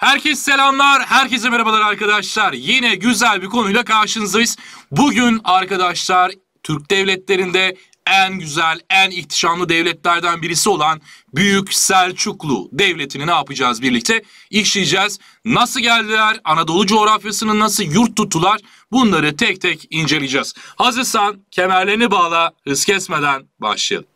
Herkes selamlar, herkese merhabalar arkadaşlar. Yine güzel bir konuyla karşınızdayız. Bugün arkadaşlar Türk devletlerinde en güzel, en ihtişamlı devletlerden birisi olan Büyük Selçuklu Devleti'ni ne yapacağız birlikte? işleyeceğiz. Nasıl geldiler? Anadolu coğrafyasını nasıl yurt tutular? Bunları tek tek inceleyeceğiz. Hazırsan kemerlerini bağla, hız kesmeden başlayalım.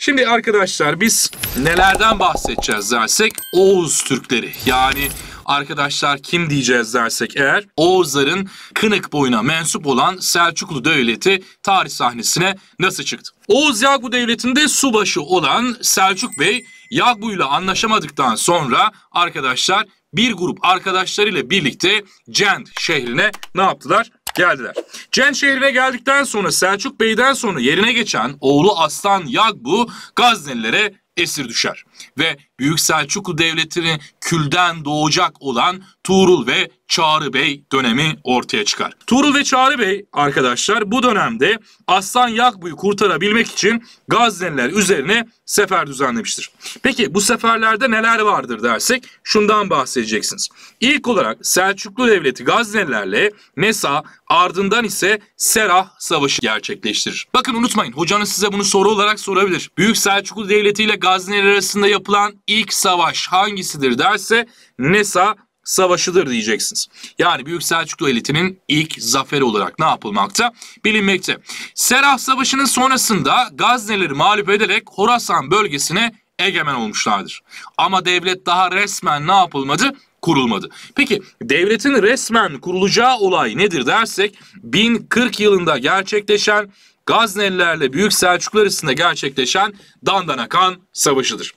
Şimdi arkadaşlar biz nelerden bahsedeceğiz dersek Oğuz Türkleri yani arkadaşlar kim diyeceğiz dersek eğer Oğuzların Kınık boyuna mensup olan Selçuklu Devleti tarih sahnesine nasıl çıktı? Oğuz Yagbu Devleti'nde subaşı olan Selçuk Bey Yagbu ile anlaşamadıktan sonra arkadaşlar bir grup arkadaşlarıyla birlikte Cend şehrine ne yaptılar? Geldiler. Cen şehrine geldikten sonra Selçuk Bey'den sonra yerine geçen oğlu Aslan Yagbu Gaznelilere esir düşer ve Büyük Selçuklu Devleti'ni külden doğacak olan Tuğrul ve Çağrı Bey dönemi ortaya çıkar. Tuğrul ve Çağrı Bey arkadaşlar bu dönemde Aslan Yakbu'yu kurtarabilmek için Gazneliler üzerine sefer düzenlemiştir. Peki bu seferlerde neler vardır dersek şundan bahsedeceksiniz. İlk olarak Selçuklu Devleti Gaznelilerle Mesa ardından ise Serah Savaşı gerçekleştirir. Bakın unutmayın hocanız size bunu soru olarak sorabilir. Büyük Selçuklu Devleti ile Gazneliler arasında Avrupa'da yapılan ilk savaş hangisidir derse Nesa Savaşı'dır diyeceksiniz. Yani Büyük Selçuklu elitinin ilk zaferi olarak ne yapılmakta? Bilinmekte. Seraf Savaşı'nın sonrasında Gazneleri mağlup ederek Horasan bölgesine egemen olmuşlardır. Ama devlet daha resmen ne yapılmadı? kurulmadı. Peki devletin resmen kurulacağı olay nedir dersek 1040 yılında gerçekleşen Gaznelilerle Büyük Selçuklar arasında gerçekleşen Dandanakan Savaşı'dır.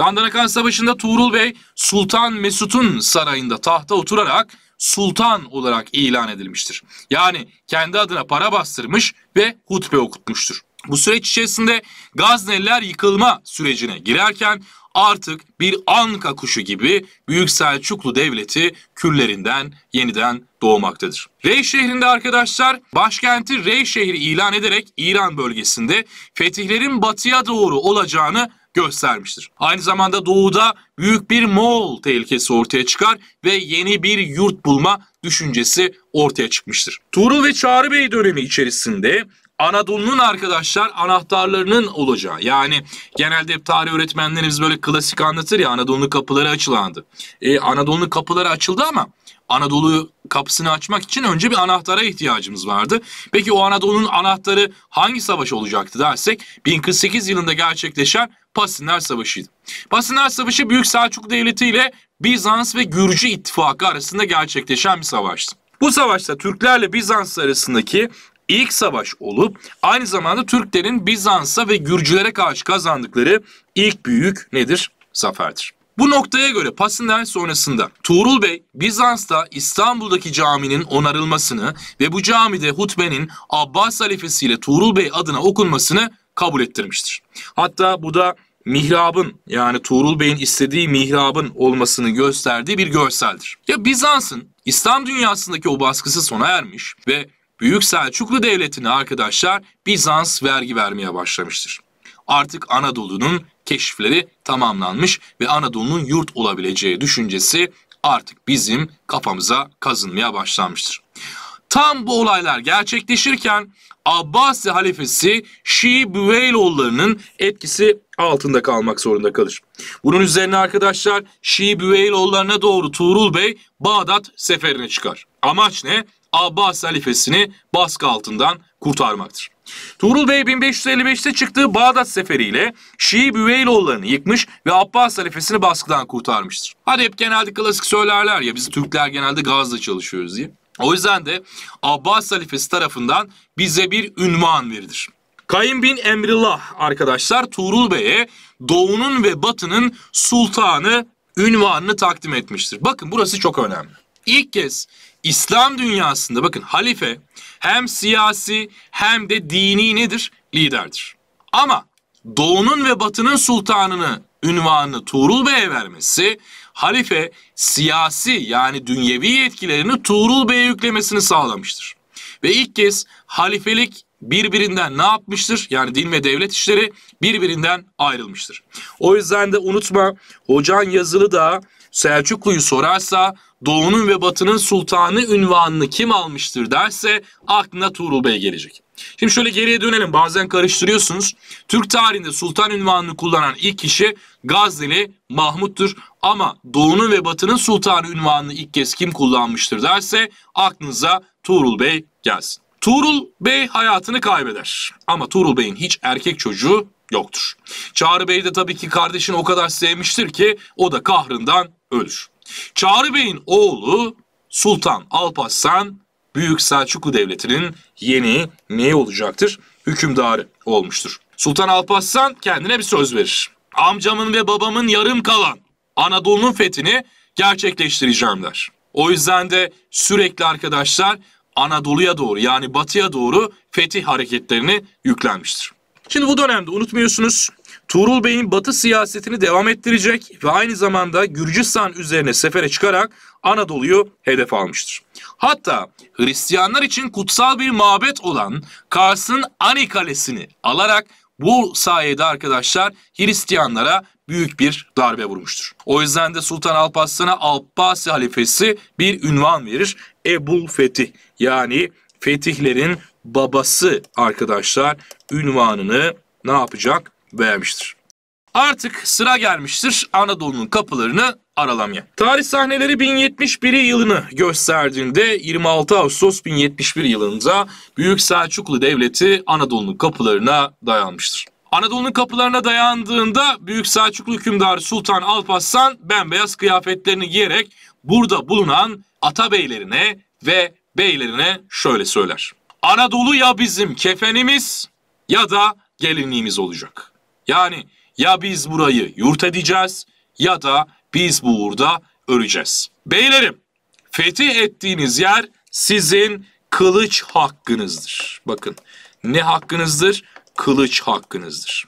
Dandanakan Savaşı'nda Tuğrul Bey Sultan Mesut'un sarayında tahta oturarak sultan olarak ilan edilmiştir. Yani kendi adına para bastırmış ve hutbe okutmuştur. Bu süreç içerisinde Gazneliler yıkılma sürecine girerken artık bir anka kuşu gibi Büyük Selçuklu Devleti küllerinden yeniden doğmaktadır. Rey şehrinde arkadaşlar başkenti Rey şehri ilan ederek İran bölgesinde fetihlerin batıya doğru olacağını göstermiştir. Aynı zamanda doğuda büyük bir Moğol tehlikesi ortaya çıkar ve yeni bir yurt bulma düşüncesi ortaya çıkmıştır. Tuğrul ve Çağrı Bey dönemi içerisinde Anadolu'nun arkadaşlar anahtarlarının olacağı. Yani genelde hep tarih öğretmenlerimiz böyle klasik anlatır ya Anadolu'nun kapıları açılandı. E, Anadolu'nun kapıları açıldı ama Anadolu kapısını açmak için önce bir anahtara ihtiyacımız vardı. Peki o Anadolu'nun anahtarı hangi savaş olacaktı dersek 1048 yılında gerçekleşen Pasinler Savaşı'ydı. Pasinler Savaşı Büyük Selçuklu Devleti ile Bizans ve Gürcü ittifakı arasında gerçekleşen bir savaştı. Bu savaşta Türklerle Bizans arasındaki ilk savaş olup aynı zamanda Türklerin Bizans'a ve Gürcülere karşı kazandıkları ilk büyük nedir? Zaferdir. Bu noktaya göre Pasinler sonrasında Tuğrul Bey Bizans'ta İstanbul'daki caminin onarılmasını ve bu camide hutbenin Abbas halifesiyle Tuğrul Bey adına okunmasını kabul ettirmiştir. Hatta bu da mihrabın yani Tuğrul Bey'in istediği mihrabın olmasını gösterdiği bir görseldir. Ya Bizans'ın İslam dünyasındaki o baskısı sona ermiş ve Büyük Selçuklu Devleti'ne arkadaşlar Bizans vergi vermeye başlamıştır. Artık Anadolu'nun keşifleri tamamlanmış ve Anadolu'nun yurt olabileceği düşüncesi artık bizim kafamıza kazınmaya başlanmıştır. Tam bu olaylar gerçekleşirken Abbasi halifesi Şii Büveyloğullarının etkisi altında kalmak zorunda kalır. Bunun üzerine arkadaşlar Şii Büveyloğullarına doğru Tuğrul Bey Bağdat seferine çıkar. Amaç ne? Abbas halifesini baskı altından kurtarmaktır. Tuğrul Bey 1555'te çıktığı Bağdat seferiyle Şii Büveyloğullarını yıkmış ve Abbas halifesini baskıdan kurtarmıştır. Hadi hep genelde klasik söylerler ya biz Türkler genelde gazla çalışıyoruz diye. O yüzden de Abbas halifesi tarafından bize bir ünvan verilir. Kayın bin Emrillah arkadaşlar Tuğrul Bey'e doğunun ve batının sultanı ünvanını takdim etmiştir. Bakın burası çok önemli ilk kez İslam dünyasında bakın halife hem siyasi hem de dini nedir? Liderdir. Ama doğunun ve batının sultanını ünvanını Tuğrul Bey'e vermesi halife siyasi yani dünyevi yetkilerini Tuğrul Bey'e yüklemesini sağlamıştır. Ve ilk kez halifelik birbirinden ne yapmıştır? Yani din ve devlet işleri birbirinden ayrılmıştır. O yüzden de unutma hocan yazılı da Selçuklu'yu sorarsa doğunun ve batının sultanı ünvanını kim almıştır derse aklına Tuğrul Bey gelecek. Şimdi şöyle geriye dönelim bazen karıştırıyorsunuz. Türk tarihinde sultan ünvanını kullanan ilk kişi Gazneli Mahmut'tur. Ama doğunun ve batının sultanı ünvanını ilk kez kim kullanmıştır derse aklınıza Tuğrul Bey gelsin. Tuğrul Bey hayatını kaybeder ama Tuğrul Bey'in hiç erkek çocuğu yoktur. Çağrı Bey de tabii ki kardeşini o kadar sevmiştir ki o da kahrından ölür. Çağrı Bey'in oğlu Sultan Alparslan Büyük Selçuklu Devleti'nin yeni neyi olacaktır? Hükümdarı olmuştur. Sultan Alparslan kendine bir söz verir. Amcamın ve babamın yarım kalan Anadolu'nun fethini gerçekleştireceğim der. O yüzden de sürekli arkadaşlar Anadolu'ya doğru yani batıya doğru fetih hareketlerini yüklenmiştir. Şimdi bu dönemde unutmuyorsunuz Tuğrul Bey'in batı siyasetini devam ettirecek ve aynı zamanda Gürcistan üzerine sefere çıkarak Anadolu'yu hedef almıştır. Hatta Hristiyanlar için kutsal bir mabet olan Kars'ın Ani Kalesi'ni alarak bu sayede arkadaşlar Hristiyanlara büyük bir darbe vurmuştur. O yüzden de Sultan Alparslan'a Alpasi halifesi bir ünvan verir. Ebul Fetih yani fetihlerin babası arkadaşlar ünvanını ne yapacak? Vermiştir. Artık sıra gelmiştir Anadolu'nun kapılarını aralamaya. Tarih sahneleri 1071 yılını gösterdiğinde 26 Ağustos 1071 yılında Büyük Selçuklu Devleti Anadolu'nun kapılarına dayanmıştır. Anadolu'nun kapılarına dayandığında Büyük Selçuklu hükümdarı Sultan Alparslan bembeyaz kıyafetlerini giyerek burada bulunan atabeylerine ve beylerine şöyle söyler. Anadolu ya bizim kefenimiz ya da gelinliğimiz olacak. Yani ya biz burayı yurt edeceğiz ya da biz bu uğurda öleceğiz. Beylerim, fetih ettiğiniz yer sizin kılıç hakkınızdır. Bakın ne hakkınızdır? Kılıç hakkınızdır.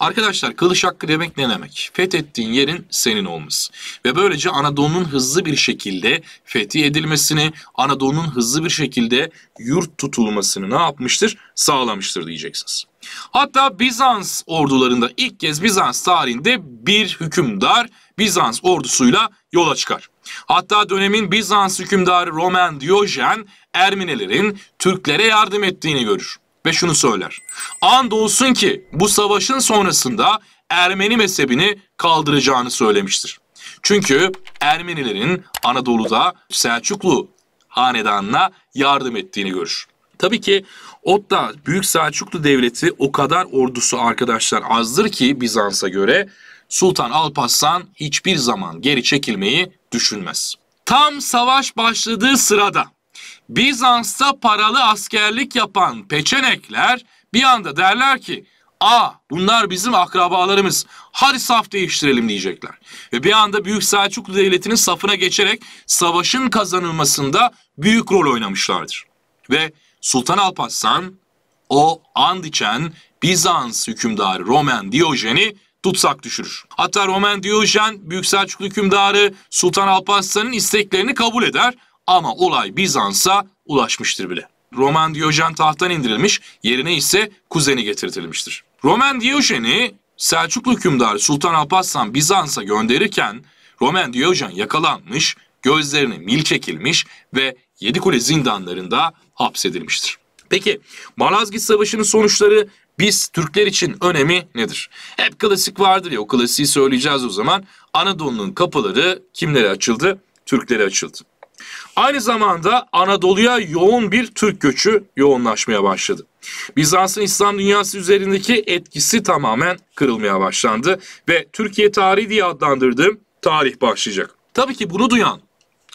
Arkadaşlar kılıç hakkı demek ne demek? Fethettiğin yerin senin olması. Ve böylece Anadolu'nun hızlı bir şekilde fethi edilmesini, Anadolu'nun hızlı bir şekilde yurt tutulmasını ne yapmıştır? Sağlamıştır diyeceksiniz. Hatta Bizans ordularında ilk kez Bizans tarihinde bir hükümdar Bizans ordusuyla yola çıkar. Hatta dönemin Bizans hükümdarı Roman Diyojen Ermenilerin Türklere yardım ettiğini görür ve şunu söyler. Ant olsun ki bu savaşın sonrasında Ermeni mezhebini kaldıracağını söylemiştir. Çünkü Ermenilerin Anadolu'da Selçuklu hanedanına yardım ettiğini görür. Tabii ki Otta Büyük Selçuklu Devleti o kadar ordusu arkadaşlar azdır ki Bizans'a göre Sultan Alparslan hiçbir zaman geri çekilmeyi düşünmez. Tam savaş başladığı sırada Bizans'ta paralı askerlik yapan peçenekler bir anda derler ki Aa bunlar bizim akrabalarımız. Hadi saf değiştirelim diyecekler. Ve bir anda Büyük Selçuklu Devleti'nin safına geçerek savaşın kazanılmasında büyük rol oynamışlardır. Ve Sultan Alparslan o and içen Bizans hükümdarı Roman Diyojen'i tutsak düşürür. Hatta Roman Diyojen Büyük Selçuklu hükümdarı Sultan Alparslan'ın isteklerini kabul eder ama olay Bizans'a ulaşmıştır bile. Roman Diyojen tahttan indirilmiş, yerine ise kuzeni getirtilmiştir. Roman Diyojen'i Selçuklu hükümdarı Sultan Alparslan Bizans'a gönderirken Roman Diyojen yakalanmış, gözlerine mil çekilmiş ve Yedikule zindanlarında hapsedilmiştir. Peki Malazgirt Savaşı'nın sonuçları biz Türkler için önemi nedir? Hep klasik vardır ya o klasiği söyleyeceğiz o zaman. Anadolu'nun kapıları kimlere açıldı? Türklere açıldı. Aynı zamanda Anadolu'ya yoğun bir Türk göçü yoğunlaşmaya başladı. Bizans'ın İslam dünyası üzerindeki etkisi tamamen kırılmaya başlandı ve Türkiye tarihi diye adlandırdığım tarih başlayacak. Tabii ki bunu duyan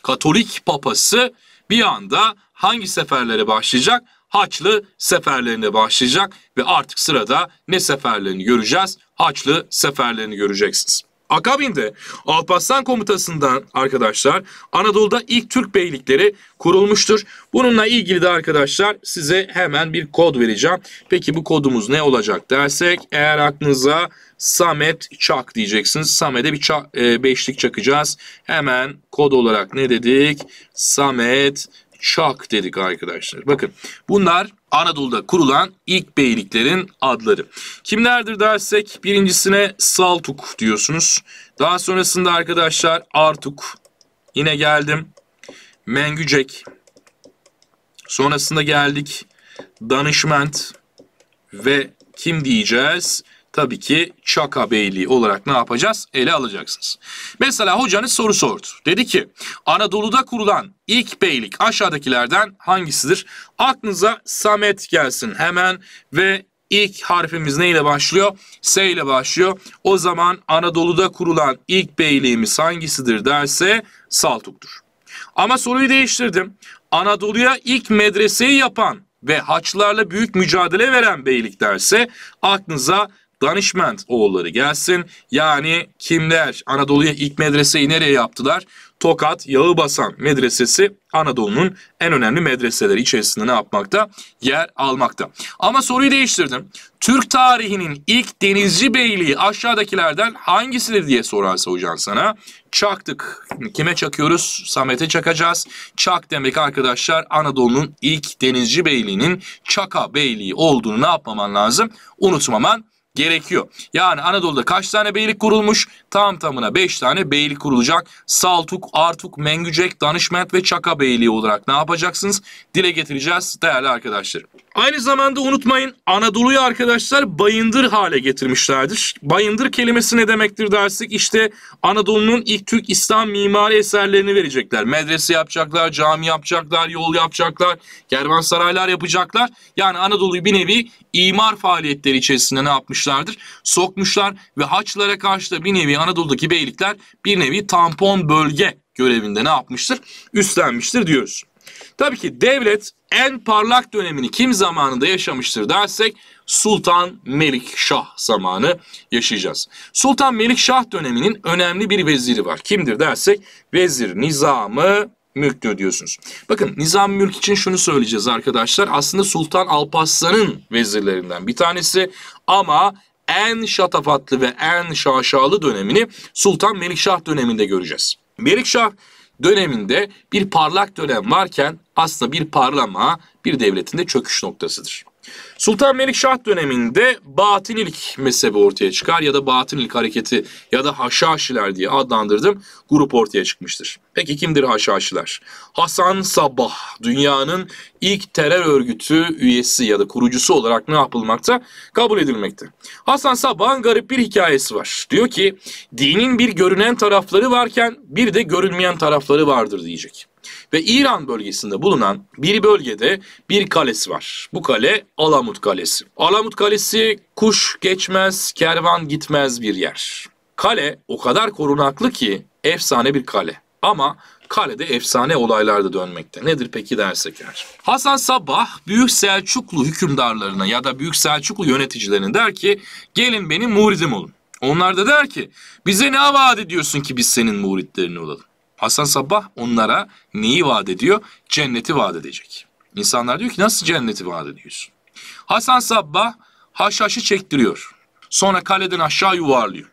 Katolik papası bir anda hangi seferlere başlayacak? Haçlı seferlerine başlayacak ve artık sırada ne seferlerini göreceğiz? Haçlı seferlerini göreceksiniz. Akabinde Alparslan komutasından arkadaşlar Anadolu'da ilk Türk beylikleri kurulmuştur. Bununla ilgili de arkadaşlar size hemen bir kod vereceğim. Peki bu kodumuz ne olacak dersek eğer aklınıza Samet Çak diyeceksiniz. Samet'e bir çak, e, beşlik çakacağız. Hemen kod olarak ne dedik? Samet Çak dedik arkadaşlar. Bakın bunlar Anadolu'da kurulan ilk beyliklerin adları. Kimlerdir dersek birincisine Saltuk diyorsunuz. Daha sonrasında arkadaşlar Artuk. Yine geldim. Mengücek. Sonrasında geldik Danışment ve kim diyeceğiz? tabii ki Çaka Beyliği olarak ne yapacağız? Ele alacaksınız. Mesela hocanız soru sordu. Dedi ki Anadolu'da kurulan ilk beylik aşağıdakilerden hangisidir? Aklınıza Samet gelsin hemen ve ilk harfimiz neyle başlıyor? S ile başlıyor. O zaman Anadolu'da kurulan ilk beyliğimiz hangisidir derse Saltuk'tur. Ama soruyu değiştirdim. Anadolu'ya ilk medreseyi yapan ve haçlarla büyük mücadele veren beylik derse aklınıza Danışment oğulları gelsin. Yani kimler? Anadolu'ya ilk medreseyi nereye yaptılar? Tokat Yağıbasan Medresesi Anadolu'nun en önemli medreseleri içerisinde ne yapmakta? Yer almakta. Ama soruyu değiştirdim. Türk tarihinin ilk denizci beyliği aşağıdakilerden hangisidir diye sorarsa hocam sana. Çaktık. Kime çakıyoruz? Samet'e çakacağız. Çak demek arkadaşlar Anadolu'nun ilk denizci beyliğinin Çaka Beyliği olduğunu ne yapmaman lazım? Unutmaman gerekiyor. Yani Anadolu'da kaç tane beylik kurulmuş? Tam tamına 5 tane beylik kurulacak. Saltuk, Artuk, Mengücek, Danışment ve Çaka Beyliği olarak ne yapacaksınız? Dile getireceğiz değerli arkadaşlarım. Aynı zamanda unutmayın Anadolu'yu arkadaşlar bayındır hale getirmişlerdir. Bayındır kelimesi ne demektir dersek işte Anadolu'nun ilk Türk İslam mimari eserlerini verecekler. Medrese yapacaklar, cami yapacaklar, yol yapacaklar, kervansaraylar yapacaklar. Yani Anadolu'yu bir nevi imar faaliyetleri içerisinde ne yapmışlardır? Sokmuşlar ve Haçlara karşı da bir nevi Anadolu'daki beylikler bir nevi tampon bölge görevinde ne yapmıştır? Üstlenmiştir diyoruz. Tabii ki devlet en parlak dönemini kim zamanında yaşamıştır dersek Sultan Melik Şah zamanı yaşayacağız. Sultan Melik Şah döneminin önemli bir veziri var. Kimdir dersek Vezir Nizamı Mülk'tür diyorsunuz. Bakın Nizam Mülk için şunu söyleyeceğiz arkadaşlar. Aslında Sultan Alparslan'ın vezirlerinden bir tanesi ama en şatafatlı ve en şaşalı dönemini Sultan Melikşah döneminde göreceğiz. Melikşah döneminde bir parlak dönem varken aslında bir parlama bir devletin de çöküş noktasıdır. Sultan Melikşah döneminde Batınilik mezhebi ortaya çıkar ya da Batınilik hareketi ya da Haşhaşiler diye adlandırdım grup ortaya çıkmıştır. Peki kimdir Haşhaşiler? Hasan Sabbah dünyanın ilk terör örgütü üyesi ya da kurucusu olarak ne yapılmakta? Kabul edilmekte. Hasan Sabbah'ın garip bir hikayesi var. Diyor ki dinin bir görünen tarafları varken bir de görünmeyen tarafları vardır diyecek. Ve İran bölgesinde bulunan bir bölgede bir kalesi var. Bu kale Alamut Kalesi. Alamut Kalesi kuş geçmez, kervan gitmez bir yer. Kale o kadar korunaklı ki efsane bir kale. Ama kalede efsane olaylarda da dönmekte. Nedir peki dersek eğer? Hasan Sabah Büyük Selçuklu hükümdarlarına ya da Büyük Selçuklu yöneticilerine der ki gelin benim muridim olun. Onlar da der ki bize ne vaat ediyorsun ki biz senin muritlerini olalım. Hasan Sabbah onlara neyi vaat ediyor? Cenneti vaat edecek. İnsanlar diyor ki nasıl cenneti vaat ediyorsun? Hasan Sabbah haşhaşı çektiriyor. Sonra kaleden aşağı yuvarlıyor.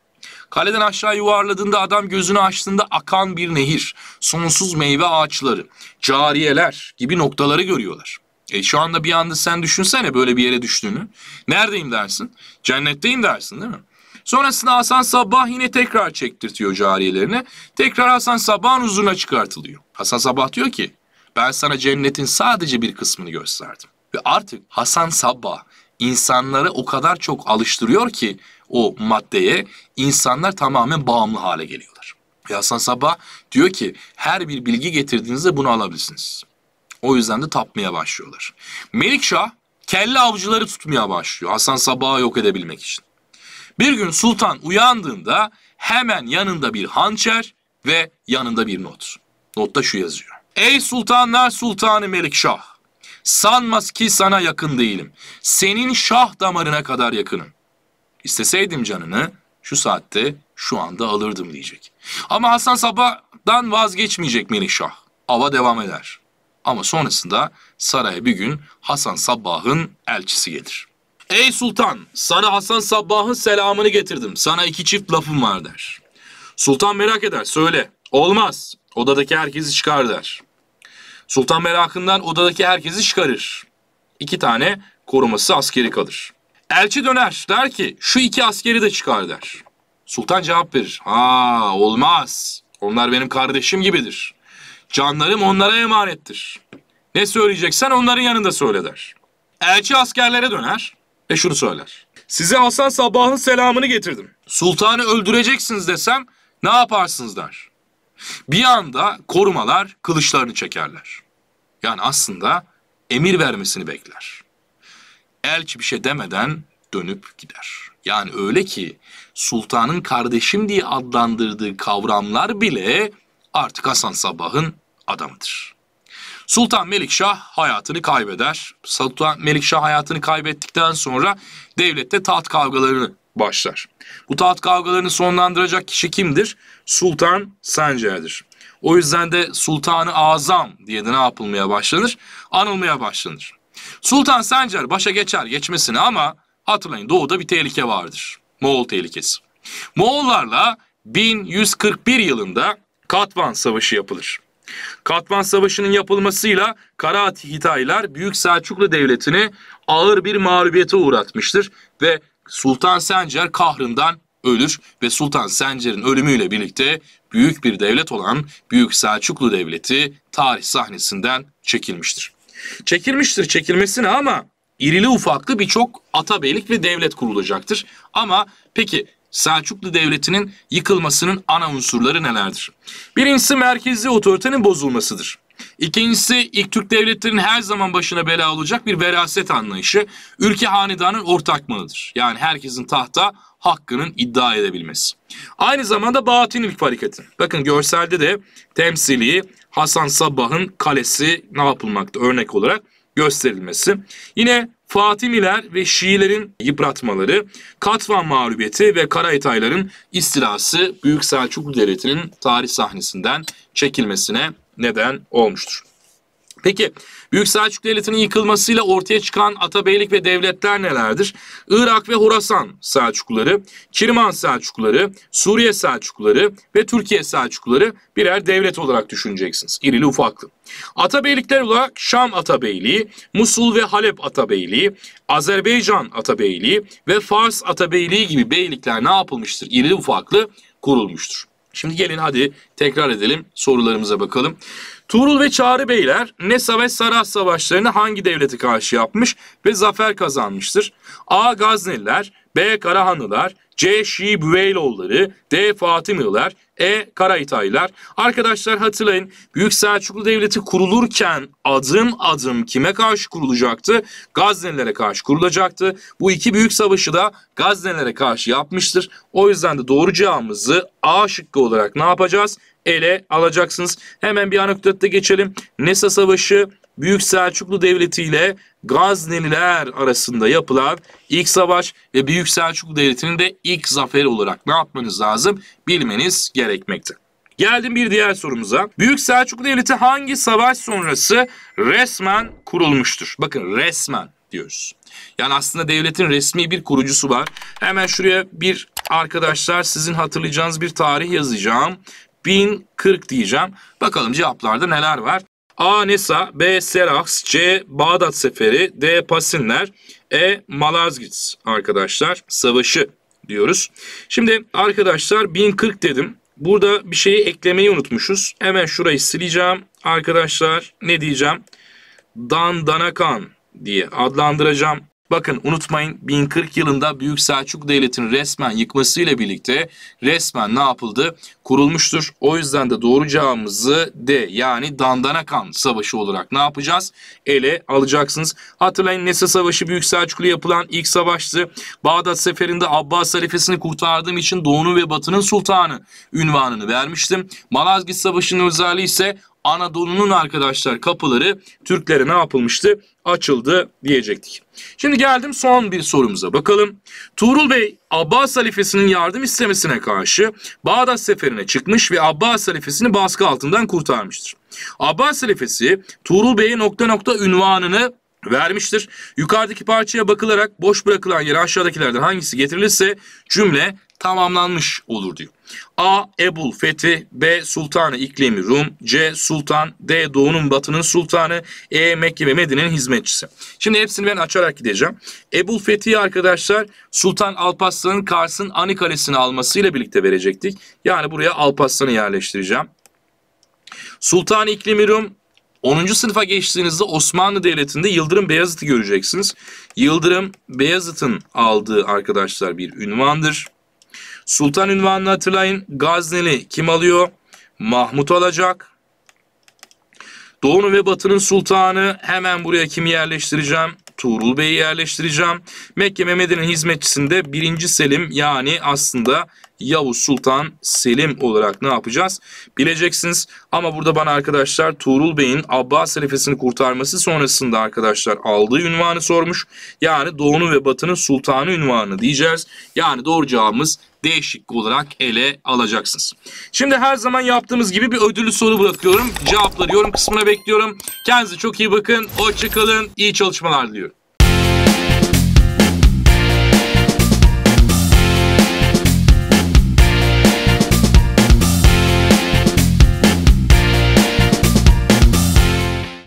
Kaleden aşağı yuvarladığında adam gözünü açtığında akan bir nehir, sonsuz meyve ağaçları, cariyeler gibi noktaları görüyorlar. E şu anda bir anda sen düşünsene böyle bir yere düştüğünü. Neredeyim dersin? Cennetteyim dersin değil mi? Sonrasında Hasan Sabbah yine tekrar çektirtiyor cariyelerine. Tekrar Hasan Sabbah'ın huzuruna çıkartılıyor. Hasan Sabbah diyor ki ben sana cennetin sadece bir kısmını gösterdim. Ve artık Hasan Sabbah insanları o kadar çok alıştırıyor ki o maddeye insanlar tamamen bağımlı hale geliyorlar. Ve Hasan Sabbah diyor ki her bir bilgi getirdiğinizde bunu alabilirsiniz. O yüzden de tapmaya başlıyorlar. Melikşah kelle avcıları tutmaya başlıyor Hasan Sabbah'ı yok edebilmek için. Bir gün sultan uyandığında hemen yanında bir hançer ve yanında bir not. Notta şu yazıyor. Ey sultanlar sultanı Melikşah! Sanmaz ki sana yakın değilim. Senin şah damarına kadar yakınım. İsteseydim canını şu saatte şu anda alırdım diyecek. Ama Hasan Sabah'dan vazgeçmeyecek Melikşah. Ava devam eder. Ama sonrasında saraya bir gün Hasan Sabbah'ın elçisi gelir. Ey sultan sana Hasan Sabbah'ın selamını getirdim. Sana iki çift lafım var der. Sultan merak eder söyle. Olmaz. Odadaki herkesi çıkar der. Sultan merakından odadaki herkesi çıkarır. İki tane koruması askeri kalır. Elçi döner der ki şu iki askeri de çıkar der. Sultan cevap verir. Ha olmaz. Onlar benim kardeşim gibidir. Canlarım onlara emanettir. Ne söyleyeceksen onların yanında söyle der. Elçi askerlere döner ve şunu söyler. Size Hasan Sabbah'ın selamını getirdim. Sultanı öldüreceksiniz desem ne yaparsınız der. Bir anda korumalar kılıçlarını çekerler. Yani aslında emir vermesini bekler. Elçi bir şey demeden dönüp gider. Yani öyle ki sultanın kardeşim diye adlandırdığı kavramlar bile artık Hasan Sabbah'ın adamıdır. Sultan Melikşah hayatını kaybeder. Sultan Melikşah hayatını kaybettikten sonra devlette taht kavgalarını başlar. Bu taht kavgalarını sonlandıracak kişi kimdir? Sultan Sencer'dir. O yüzden de Sultanı Azam diye de ne yapılmaya başlanır? Anılmaya başlanır. Sultan Sencer başa geçer geçmesini ama hatırlayın doğuda bir tehlike vardır. Moğol tehlikesi. Moğollarla 1141 yılında Katvan Savaşı yapılır. Katman Savaşı'nın yapılmasıyla Karahat Hitaylar Büyük Selçuklu Devleti'ni ağır bir mağlubiyete uğratmıştır ve Sultan Sencer kahrından ölür ve Sultan Sencer'in ölümüyle birlikte büyük bir devlet olan Büyük Selçuklu Devleti tarih sahnesinden çekilmiştir. Çekilmiştir çekilmesine ama irili ufaklı birçok atabeylik ve devlet kurulacaktır. Ama peki Selçuklu Devleti'nin yıkılmasının ana unsurları nelerdir? Birincisi merkezli otoritenin bozulmasıdır. İkincisi ilk Türk devletlerinin her zaman başına bela olacak bir veraset anlayışı. Ülke hanedanın ortak malıdır. Yani herkesin tahta hakkının iddia edebilmesi. Aynı zamanda Batınilik Hareketi. Bakın görselde de temsili Hasan Sabbah'ın kalesi ne yapılmakta örnek olarak gösterilmesi. Yine Fatimiler ve Şiilerin yıpratmaları, Katvan mağlubiyeti ve Karaytayların istilası Büyük Selçuklu Devleti'nin tarih sahnesinden çekilmesine neden olmuştur. Peki Büyük Selçuk Devleti'nin yıkılmasıyla ortaya çıkan atabeylik ve devletler nelerdir? Irak ve Horasan Selçukları, Kirman Selçukları, Suriye Selçukları ve Türkiye Selçukları birer devlet olarak düşüneceksiniz. İrili ufaklı. Atabeylikler olarak Şam Atabeyliği, Musul ve Halep Atabeyliği, Azerbaycan Atabeyliği ve Fars Atabeyliği gibi beylikler ne yapılmıştır? İrili ufaklı kurulmuştur. Şimdi gelin hadi tekrar edelim sorularımıza bakalım. Tuğrul ve Çağrı Beyler ne savaş, Saras savaşlarını hangi devleti karşı yapmış ve zafer kazanmıştır? A. Gazneliler, B. Karahanlılar, C. Şii Büveyloğulları, D. Fatımlılar, E. Karahitaylar. Arkadaşlar hatırlayın Büyük Selçuklu Devleti kurulurken adım adım kime karşı kurulacaktı? Gaznelilere karşı kurulacaktı. Bu iki büyük savaşı da Gaznelilere karşı yapmıştır. O yüzden de doğru cevabımızı A şıkkı olarak ne yapacağız? ele alacaksınız. Hemen bir anekdotta geçelim. Nesa Savaşı Büyük Selçuklu Devleti ile Gazneliler arasında yapılan ilk savaş ve Büyük Selçuklu Devleti'nin de ilk zaferi olarak ne yapmanız lazım bilmeniz gerekmekte. Geldim bir diğer sorumuza. Büyük Selçuklu Devleti hangi savaş sonrası resmen kurulmuştur? Bakın resmen diyoruz. Yani aslında devletin resmi bir kurucusu var. Hemen şuraya bir arkadaşlar sizin hatırlayacağınız bir tarih yazacağım. 1040 diyeceğim. Bakalım cevaplarda neler var. A. Nisa, B. Serahs, C. Bağdat Seferi, D. Pasinler, E. Malazgirt arkadaşlar savaşı diyoruz. Şimdi arkadaşlar 1040 dedim. Burada bir şeyi eklemeyi unutmuşuz. Hemen şurayı sileceğim. Arkadaşlar ne diyeceğim? Dan Danakan diye adlandıracağım. Bakın unutmayın 1040 yılında Büyük Selçuk Devleti'nin resmen yıkmasıyla birlikte resmen ne yapıldı? Kurulmuştur. O yüzden de doğru cevabımızı D yani Dandanakan Savaşı olarak ne yapacağız? Ele alacaksınız. Hatırlayın Nesa Savaşı Büyük Selçuklu yapılan ilk savaştı. Bağdat Seferi'nde Abbas halifesini kurtardığım için Doğu'nun ve Batı'nın sultanı ünvanını vermiştim. Malazgirt Savaşı'nın özelliği ise Anadolu'nun arkadaşlar kapıları Türklere ne yapılmıştı? Açıldı diyecektik. Şimdi geldim son bir sorumuza bakalım. Tuğrul Bey Abbas halifesinin yardım istemesine karşı Bağdat seferine çıkmış ve Abbas halifesini baskı altından kurtarmıştır. Abbas halifesi Tuğrul Bey'e nokta nokta ünvanını vermiştir. Yukarıdaki parçaya bakılarak boş bırakılan yere aşağıdakilerden hangisi getirilirse cümle tamamlanmış olur diyor. A. Ebul Fethi B. Sultanı İklimi Rum C. Sultan D. Doğu'nun batının sultanı E. Mekke ve Medine'nin hizmetçisi. Şimdi hepsini ben açarak gideceğim. Ebul Fethi arkadaşlar Sultan Alparslan'ın Kars'ın Ani Kalesi'ni almasıyla birlikte verecektik. Yani buraya Alparslan'ı yerleştireceğim. Sultan İklimi Rum 10. sınıfa geçtiğinizde Osmanlı Devleti'nde Yıldırım Beyazıt'ı göreceksiniz. Yıldırım Beyazıt'ın aldığı arkadaşlar bir ünvandır. Sultan ünvanını hatırlayın. Gazneli kim alıyor? Mahmut alacak. Doğu'nun ve Batı'nın sultanı hemen buraya kimi yerleştireceğim? Tuğrul Bey'i yerleştireceğim. Mekke Mehmet'in hizmetçisinde 1. Selim yani aslında Yavuz Sultan Selim olarak ne yapacağız? Bileceksiniz ama burada bana arkadaşlar Tuğrul Bey'in Abbas halifesini kurtarması sonrasında arkadaşlar aldığı ünvanı sormuş. Yani Doğu'nun ve Batı'nın sultanı ünvanı diyeceğiz. Yani doğru cevabımız değişik olarak ele alacaksınız. Şimdi her zaman yaptığımız gibi bir ödüllü soru bırakıyorum. Cevapları yorum kısmına bekliyorum. Kendinize çok iyi bakın. Hoşçakalın. İyi çalışmalar diliyorum.